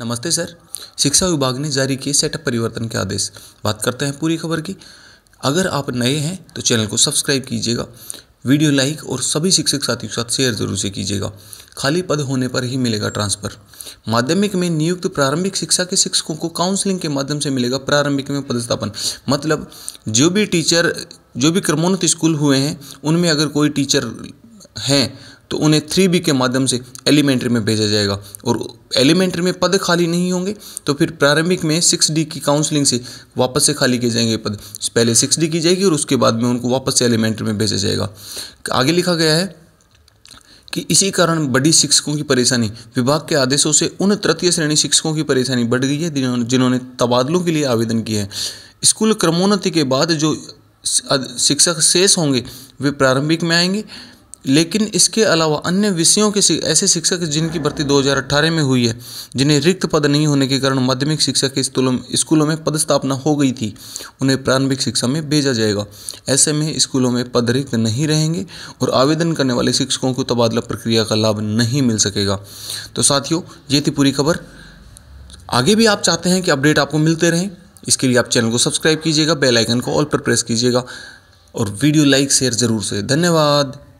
नमस्ते सर शिक्षा विभाग ने जारी किए सेटअप परिवर्तन के आदेश बात करते हैं पूरी खबर की अगर आप नए हैं तो चैनल को सब्सक्राइब कीजिएगा वीडियो लाइक और सभी शिक्षक साथियों के साथ शेयर जरूर से कीजिएगा खाली पद होने पर ही मिलेगा ट्रांसफर माध्यमिक में नियुक्त प्रारंभिक शिक्षा के शिक्षकों को काउंसलिंग के माध्यम से मिलेगा प्रारंभिक में पदस्थापन मतलब जो भी टीचर जो भी क्रमोन्नत स्कूल हुए हैं उनमें अगर कोई टीचर हैं तो उन्हें थ्री बी के माध्यम से एलिमेंट्री में भेजा जाएगा और एलिमेंट्री में पद खाली नहीं होंगे तो फिर प्रारंभिक में सिक्स डी की काउंसलिंग से वापस से खाली किए जाएंगे पद पहले सिक्स डी की जाएगी और उसके बाद में उनको वापस से एलिमेंट्री में भेजा जाएगा आगे लिखा गया है कि इसी कारण बड़ी शिक्षकों की परेशानी विभाग के आदेशों से उन तृतीय श्रेणी शिक्षकों की परेशानी बढ़ गई है जिन्होंने तबादलों के लिए आवेदन किए हैं स्कूल क्रमोन्नति के बाद जो शिक्षक शेष होंगे वे प्रारंभिक में आएंगे लेकिन इसके अलावा अन्य विषयों के ऐसे शिक्षक जिनकी भर्ती 2018 में हुई है जिन्हें रिक्त पद नहीं होने के कारण माध्यमिक शिक्षा के स्कूलों में पदस्थापना हो गई थी उन्हें प्रारंभिक शिक्षा में भेजा जाएगा ऐसे में स्कूलों में पद रिक्त नहीं रहेंगे और आवेदन करने वाले शिक्षकों को तबादला प्रक्रिया का लाभ नहीं मिल सकेगा तो साथियों ये थी पूरी खबर आगे भी आप चाहते हैं कि अपडेट आपको मिलते रहें इसके लिए आप चैनल को सब्सक्राइब कीजिएगा बेल आइकन को ऑल पर प्रेस कीजिएगा और वीडियो लाइक शेयर ज़रूर से धन्यवाद